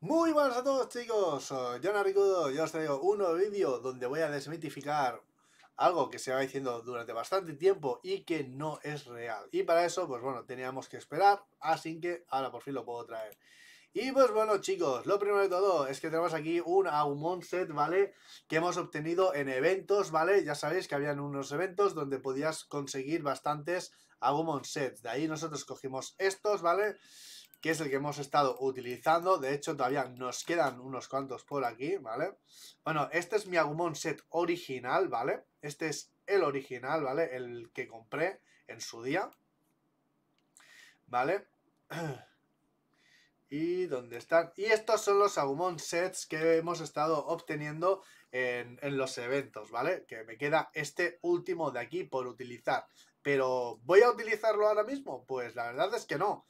Muy buenas a todos chicos, soy John Arricudo yo os traigo un nuevo vídeo donde voy a desmitificar algo que se va diciendo durante bastante tiempo y que no es real. Y para eso, pues bueno, teníamos que esperar, así que ahora por fin lo puedo traer. Y pues bueno chicos, lo primero de todo es que tenemos aquí un Agumon set, ¿vale? Que hemos obtenido en eventos, ¿vale? Ya sabéis que habían unos eventos donde podías conseguir bastantes Agumon sets. De ahí nosotros cogimos estos, ¿vale? vale que es el que hemos estado utilizando. De hecho, todavía nos quedan unos cuantos por aquí, ¿vale? Bueno, este es mi Agumon set original, ¿vale? Este es el original, ¿vale? El que compré en su día, ¿vale? ¿Y dónde están? Y estos son los Agumon sets que hemos estado obteniendo en, en los eventos, ¿vale? Que me queda este último de aquí por utilizar. Pero, ¿voy a utilizarlo ahora mismo? Pues la verdad es que no.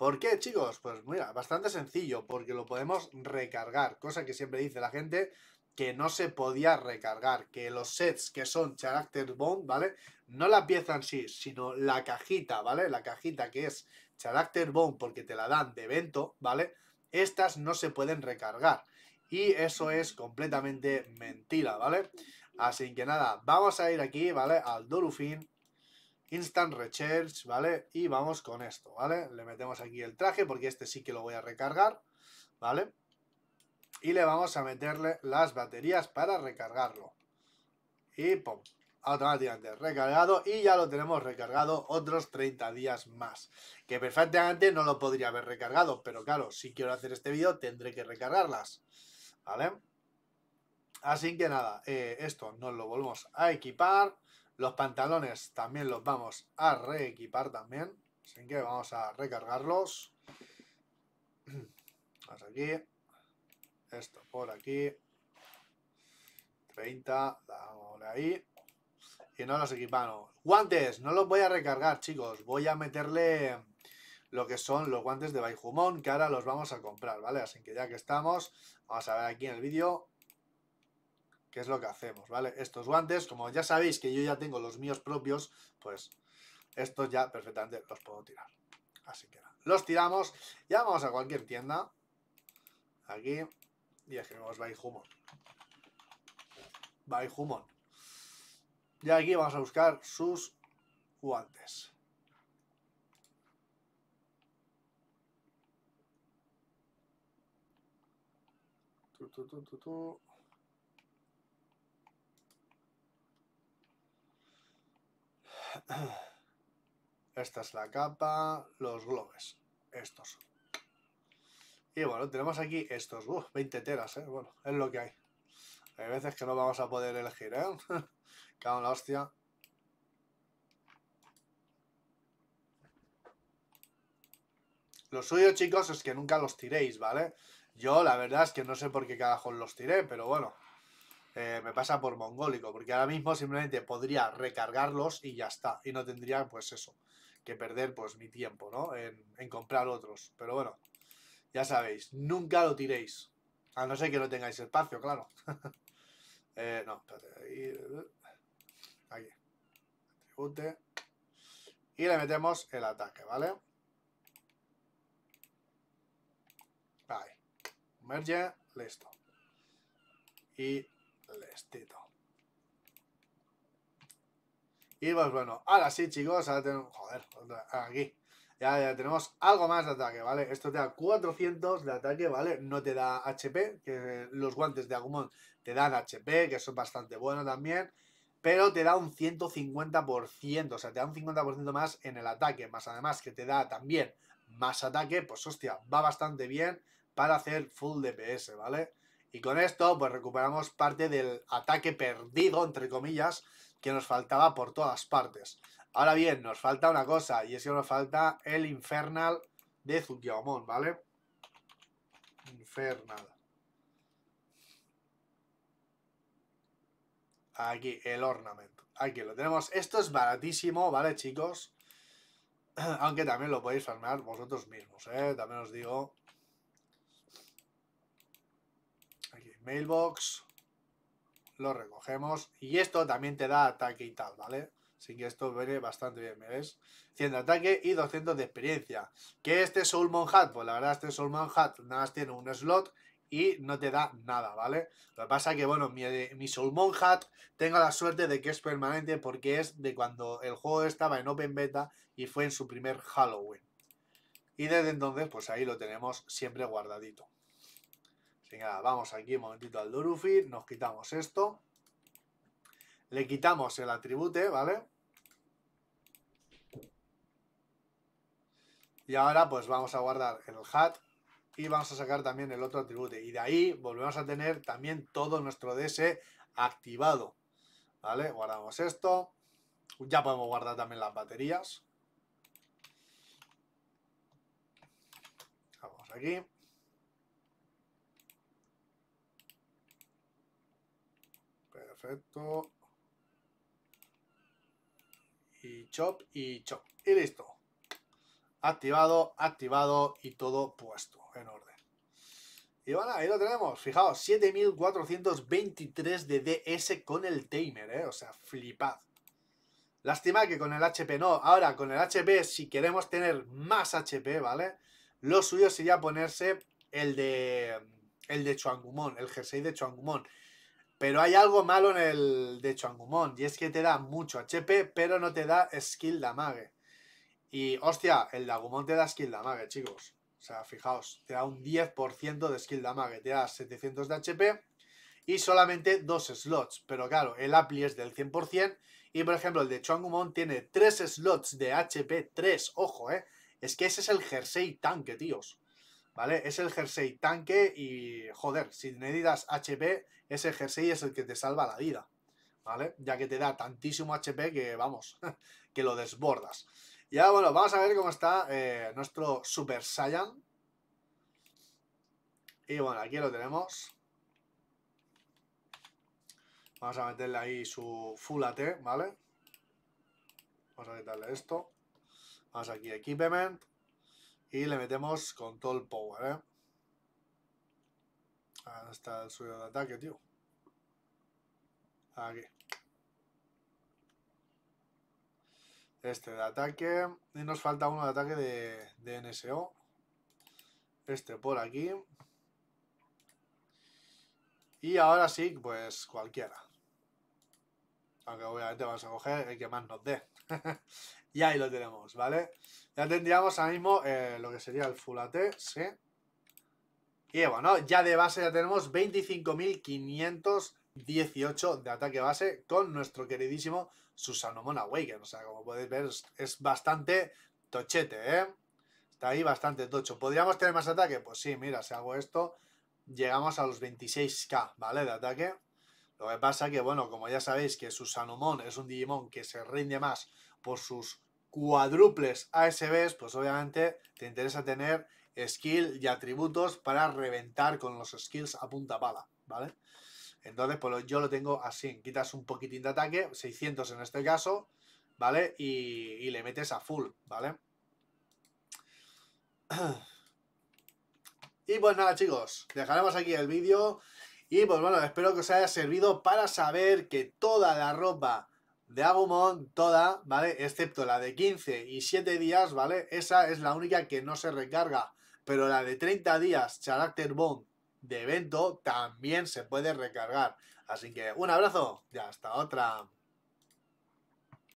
¿Por qué, chicos? Pues mira, bastante sencillo, porque lo podemos recargar, cosa que siempre dice la gente que no se podía recargar, que los sets que son Character Bond, ¿vale? No la pieza en sí, sino la cajita, ¿vale? La cajita que es Character Bond porque te la dan de evento, ¿vale? Estas no se pueden recargar. Y eso es completamente mentira, ¿vale? Así que nada, vamos a ir aquí, ¿vale? Al dorufin. Instant recharge, ¿vale? Y vamos con esto, ¿vale? Le metemos aquí el traje porque este sí que lo voy a recargar, ¿vale? Y le vamos a meterle las baterías para recargarlo. Y pum, automáticamente recargado y ya lo tenemos recargado otros 30 días más. Que perfectamente no lo podría haber recargado, pero claro, si quiero hacer este vídeo tendré que recargarlas, ¿vale? Así que nada, eh, esto nos lo volvemos a equipar los pantalones también los vamos a reequipar también. Así que vamos a recargarlos. Vamos aquí. Esto por aquí. 30. por ahí. Y no los equipamos. Guantes. No los voy a recargar, chicos. Voy a meterle lo que son los guantes de Baijumón, que ahora los vamos a comprar, ¿vale? Así que ya que estamos, vamos a ver aquí en el vídeo que es lo que hacemos, ¿vale? Estos guantes, como ya sabéis que yo ya tengo los míos propios, pues estos ya perfectamente los puedo tirar. Así que nada, los tiramos, ya vamos a cualquier tienda, aquí, y escribimos By Humon. By Humon. Y aquí vamos a buscar sus guantes. Tu, tu, tu, Esta es la capa, los globes, estos. Y bueno, tenemos aquí estos, 20 teras, ¿eh? bueno, es lo que hay. Hay veces que no vamos a poder elegir, ¿eh? Cada hostia. Lo suyo, chicos, es que nunca los tiréis, ¿vale? Yo, la verdad, es que no sé por qué carajos los tiré, pero bueno. Eh, me pasa por mongólico, porque ahora mismo simplemente podría recargarlos y ya está, y no tendría pues eso, que perder pues mi tiempo, ¿no? En, comprar otros, pero bueno, ya sabéis, nunca lo tiréis, a no ser que no tengáis espacio, claro. Eh, no, espérate, aquí, y le metemos el ataque, ¿vale? Ahí, merge, listo. Y y pues bueno, ahora sí, chicos, ahora tenemos... Joder, aquí. Ya, tenemos algo más de ataque, ¿vale? Esto te da 400 de ataque, ¿vale? No te da HP, que los guantes de Agumon te dan HP, que son bastante bueno también. Pero te da un 150%, o sea, te da un 50% más en el ataque. Más además que te da también más ataque, pues hostia, va bastante bien para hacer full DPS, ¿vale? Y con esto, pues recuperamos parte del ataque perdido, entre comillas, que nos faltaba por todas partes. Ahora bien, nos falta una cosa, y es que nos falta el Infernal de Zukiomon, ¿vale? Infernal. Aquí, el ornamento. Aquí lo tenemos. Esto es baratísimo, ¿vale, chicos? Aunque también lo podéis armar vosotros mismos, ¿eh? También os digo... mailbox, lo recogemos y esto también te da ataque y tal, ¿vale? Así que esto viene bastante bien, ¿me ves? 100 de ataque y 200 de experiencia. ¿Qué este Soulmon Hat? Pues la verdad este Soulmon Hat nada más tiene un slot y no te da nada, ¿vale? Lo que pasa es que, bueno, mi, mi Soulmon Hat tengo la suerte de que es permanente porque es de cuando el juego estaba en Open Beta y fue en su primer Halloween. Y desde entonces, pues ahí lo tenemos siempre guardadito. Venga, vamos aquí un momentito al Durufi, nos quitamos esto. Le quitamos el atribute, ¿vale? Y ahora pues vamos a guardar el hat y vamos a sacar también el otro atributo. Y de ahí volvemos a tener también todo nuestro DS activado. ¿Vale? Guardamos esto. Ya podemos guardar también las baterías. Vamos aquí. Perfecto. Y chop y chop. Y listo. Activado, activado y todo puesto en orden. Y bueno, ahí lo tenemos. Fijaos, 7423 de DS con el Tamer, ¿eh? O sea, flipad. Lástima que con el HP no. Ahora, con el HP, si queremos tener más HP, ¿vale? Lo suyo sería ponerse el de el de Chuangumon, el jersey de Chuangumon. Pero hay algo malo en el de Chuangumon, y es que te da mucho HP, pero no te da skill damage. Y hostia, el de Agumon te da skill damage, chicos. O sea, fijaos, te da un 10% de skill damage, te da 700 de HP y solamente dos slots. Pero claro, el Apli es del 100% y por ejemplo el de Chuangumon tiene tres slots de HP, 3, ojo, eh. Es que ese es el jersey tanque, tíos. ¿vale? Es el jersey tanque y, joder, si necesitas HP, ese jersey es el que te salva la vida, ¿vale? Ya que te da tantísimo HP que, vamos, que lo desbordas. Y ahora, bueno, vamos a ver cómo está eh, nuestro Super Saiyan. Y bueno, aquí lo tenemos. Vamos a meterle ahí su Full AT, ¿vale? Vamos a quitarle esto. Vamos aquí, Equipment y le metemos con todo power, ¿eh? está el suyo de ataque, tío. Aquí. Este de ataque. Y nos falta uno de ataque de, de NSO. Este por aquí. Y ahora sí, pues cualquiera que obviamente vamos a coger el que más nos dé. y ahí lo tenemos, ¿vale? Ya tendríamos ahora mismo eh, lo que sería el Full AT, ¿sí? Y bueno, ya de base ya tenemos 25.518 de ataque base con nuestro queridísimo Susanomon Awaken. O sea, como podéis ver, es bastante tochete, ¿eh? Está ahí bastante tocho. ¿Podríamos tener más ataque? Pues sí, mira, si hago esto, llegamos a los 26k, ¿vale? De ataque. Lo que pasa que, bueno, como ya sabéis que su Susanumon es un Digimon que se rinde más por sus cuádruples ASBs, pues obviamente te interesa tener skill y atributos para reventar con los skills a punta pala, ¿vale? Entonces, pues yo lo tengo así, quitas un poquitín de ataque, 600 en este caso, ¿vale? Y, y le metes a full, ¿vale? Y pues nada chicos, dejaremos aquí el vídeo. Y pues bueno, espero que os haya servido para saber que toda la ropa de Agumon, toda, ¿vale? Excepto la de 15 y 7 días, ¿vale? Esa es la única que no se recarga. Pero la de 30 días, Character Bond de evento, también se puede recargar. Así que un abrazo y hasta otra.